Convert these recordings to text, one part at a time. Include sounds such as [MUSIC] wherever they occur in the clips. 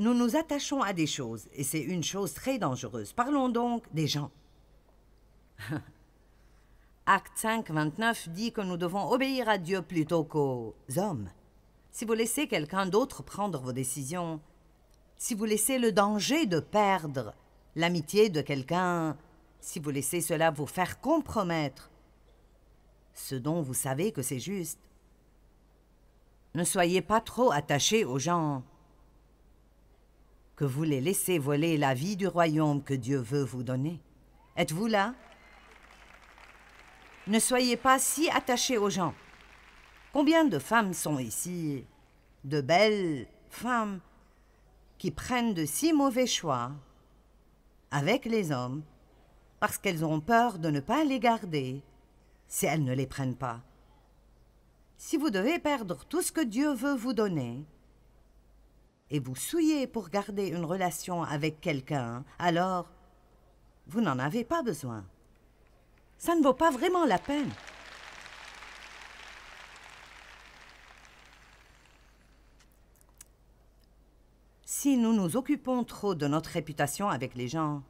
nous nous attachons à des choses, et c'est une chose très dangereuse. Parlons donc des gens. [LAUGHS] Acte 5, 29 dit que nous devons obéir à Dieu plutôt qu'aux hommes. Si vous laissez quelqu'un d'autre prendre vos décisions, si vous laissez le danger de perdre l'amitié de quelqu'un, si vous laissez cela vous faire compromettre, ce dont vous savez que c'est juste, ne soyez pas trop attachés aux gens que vous les laissez voler la vie du royaume que Dieu veut vous donner. Êtes-vous là Ne soyez pas si attachés aux gens. Combien de femmes sont ici De belles femmes qui prennent de si mauvais choix avec les hommes parce qu'elles ont peur de ne pas les garder si elles ne les prennent pas. Si vous devez perdre tout ce que Dieu veut vous donner, et vous souillez pour garder une relation avec quelqu'un, alors vous n'en avez pas besoin. Ça ne vaut pas vraiment la peine. Si nous nous occupons trop de notre réputation avec les gens,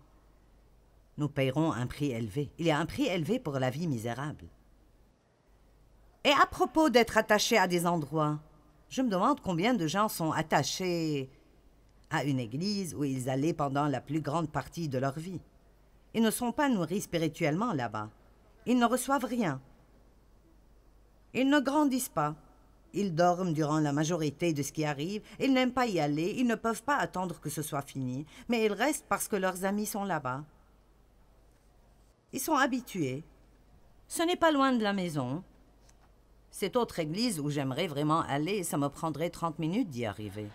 nous payerons un prix élevé. Il y a un prix élevé pour la vie misérable. Et à propos d'être attaché à des endroits, je me demande combien de gens sont attachés à une église où ils allaient pendant la plus grande partie de leur vie. Ils ne sont pas nourris spirituellement là-bas. Ils ne reçoivent rien. Ils ne grandissent pas. Ils dorment durant la majorité de ce qui arrive, ils n'aiment pas y aller, ils ne peuvent pas attendre que ce soit fini, mais ils restent parce que leurs amis sont là-bas. Ils sont habitués. Ce n'est pas loin de la maison, cette autre église où j'aimerais vraiment aller, ça me prendrait 30 minutes d'y arriver.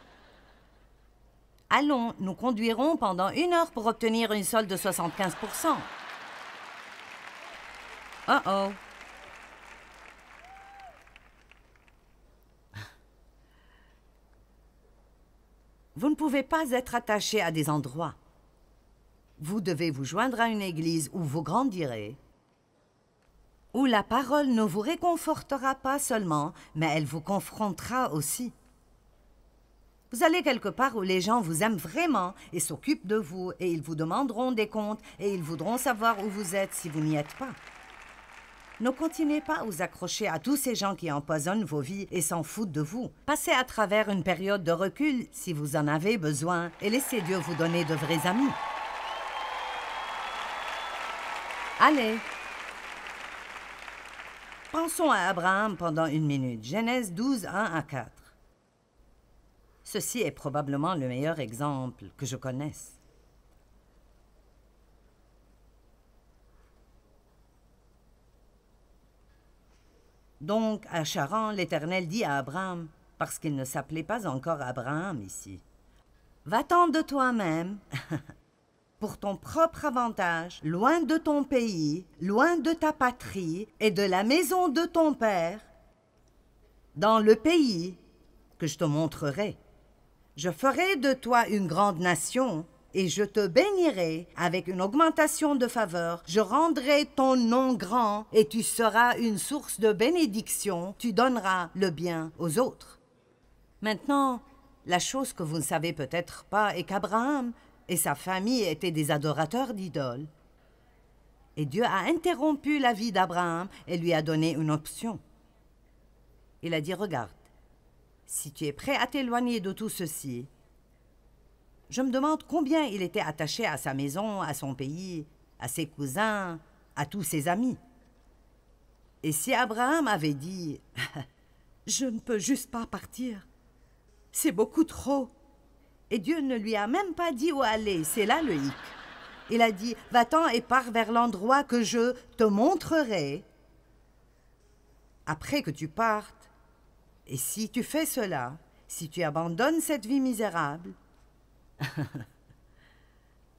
Allons, nous conduirons pendant une heure pour obtenir une solde de 75 Oh oh. Vous ne pouvez pas être attaché à des endroits. Vous devez vous joindre à une église où vous grandirez où la parole ne vous réconfortera pas seulement, mais elle vous confrontera aussi. Vous allez quelque part où les gens vous aiment vraiment et s'occupent de vous, et ils vous demanderont des comptes, et ils voudront savoir où vous êtes si vous n'y êtes pas. Ne continuez pas à vous accrocher à tous ces gens qui empoisonnent vos vies et s'en foutent de vous. Passez à travers une période de recul si vous en avez besoin et laissez Dieu vous donner de vrais amis. Allez, Pensons à Abraham pendant une minute. Genèse 12, 1 à 4. Ceci est probablement le meilleur exemple que je connaisse. Donc, à Charan, l'Éternel dit à Abraham, parce qu'il ne s'appelait pas encore Abraham ici, Va-t'en de toi-même pour ton propre avantage, loin de ton pays, loin de ta patrie et de la maison de ton père, dans le pays que je te montrerai. Je ferai de toi une grande nation, et je te bénirai avec une augmentation de faveur. Je rendrai ton nom grand, et tu seras une source de bénédiction. Tu donneras le bien aux autres. Maintenant, la chose que vous ne savez peut-être pas est qu'Abraham et sa famille était des adorateurs d'idoles. Et Dieu a interrompu la vie d'Abraham et lui a donné une option. Il a dit, regarde, si tu es prêt à t'éloigner de tout ceci, je me demande combien il était attaché à sa maison, à son pays, à ses cousins, à tous ses amis. Et si Abraham avait dit, [LAUGHS] je ne peux juste pas partir, c'est beaucoup trop, et Dieu ne lui a même pas dit où aller, c'est là le hic. Il a dit, va-t'en et pars vers l'endroit que je te montrerai. Après que tu partes, et si tu fais cela, si tu abandonnes cette vie misérable, [LAUGHS]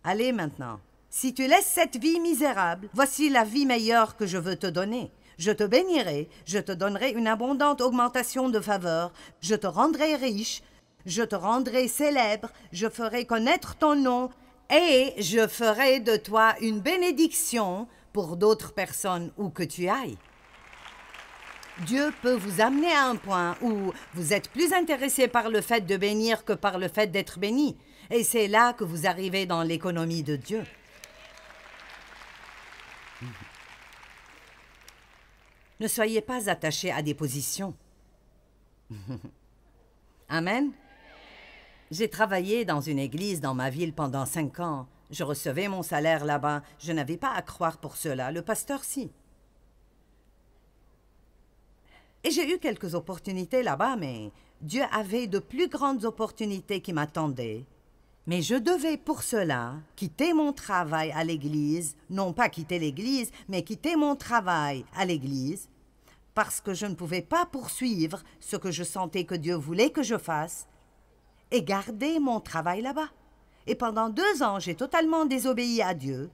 allez maintenant, si tu laisses cette vie misérable, voici la vie meilleure que je veux te donner. Je te bénirai, je te donnerai une abondante augmentation de faveurs, je te rendrai riche, je te rendrai célèbre, je ferai connaître ton nom, et je ferai de toi une bénédiction pour d'autres personnes où que tu ailles. Dieu peut vous amener à un point où vous êtes plus intéressé par le fait de bénir que par le fait d'être béni. Et c'est là que vous arrivez dans l'économie de Dieu. Ne soyez pas attaché à des positions. [LAUGHS] Amen. J'ai travaillé dans une église dans ma ville pendant cinq ans. Je recevais mon salaire là-bas. Je n'avais pas à croire pour cela. Le pasteur, si. Et j'ai eu quelques opportunités là-bas, mais Dieu avait de plus grandes opportunités qui m'attendaient. Mais je devais pour cela quitter mon travail à l'église, non pas quitter l'église, mais quitter mon travail à l'église, parce que je ne pouvais pas poursuivre ce que je sentais que Dieu voulait que je fasse, et gardé mon travail là-bas. Et pendant deux ans, j'ai totalement désobéi à Dieu.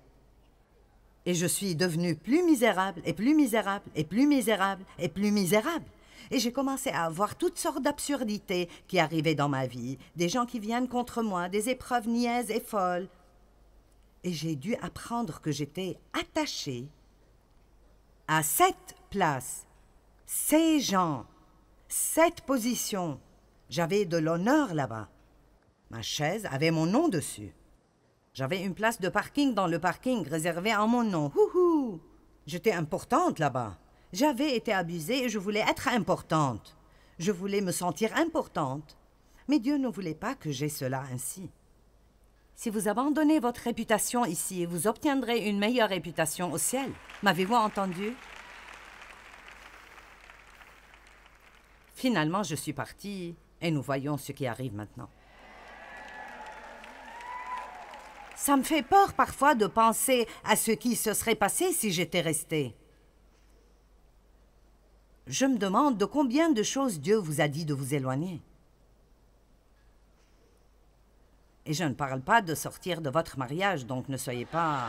Et je suis devenu plus misérable et plus misérable et plus misérable et plus misérable. Et j'ai commencé à avoir toutes sortes d'absurdités qui arrivaient dans ma vie, des gens qui viennent contre moi, des épreuves niaises et folles. Et j'ai dû apprendre que j'étais attaché à cette place, ces gens, cette position, j'avais de l'honneur là-bas. Ma chaise avait mon nom dessus. J'avais une place de parking dans le parking réservée à mon nom. Houhou J'étais importante là-bas. J'avais été abusée et je voulais être importante. Je voulais me sentir importante. Mais Dieu ne voulait pas que j'aie cela ainsi. Si vous abandonnez votre réputation ici, vous obtiendrez une meilleure réputation au ciel. M'avez-vous entendu Finalement, je suis partie et nous voyons ce qui arrive maintenant. Ça me fait peur parfois de penser à ce qui se serait passé si j'étais restée. Je me demande de combien de choses Dieu vous a dit de vous éloigner. Et je ne parle pas de sortir de votre mariage, donc ne soyez pas...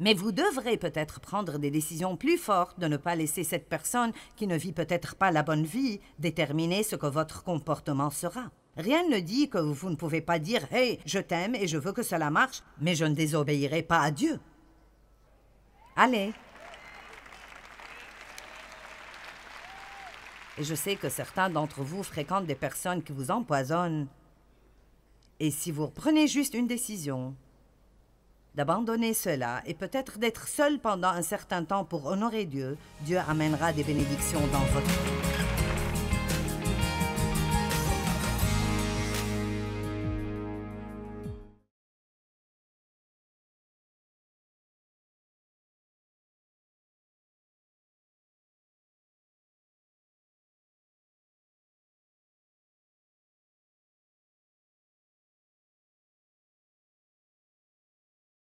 Mais vous devrez peut-être prendre des décisions plus fortes de ne pas laisser cette personne qui ne vit peut-être pas la bonne vie déterminer ce que votre comportement sera. Rien ne dit que vous ne pouvez pas dire ⁇ Hey, je t'aime et je veux que cela marche, mais je ne désobéirai pas à Dieu ⁇ Allez, Et je sais que certains d'entre vous fréquentent des personnes qui vous empoisonnent. Et si vous prenez juste une décision, d'abandonner cela et peut-être d'être seul pendant un certain temps pour honorer Dieu, Dieu amènera des bénédictions dans votre vie.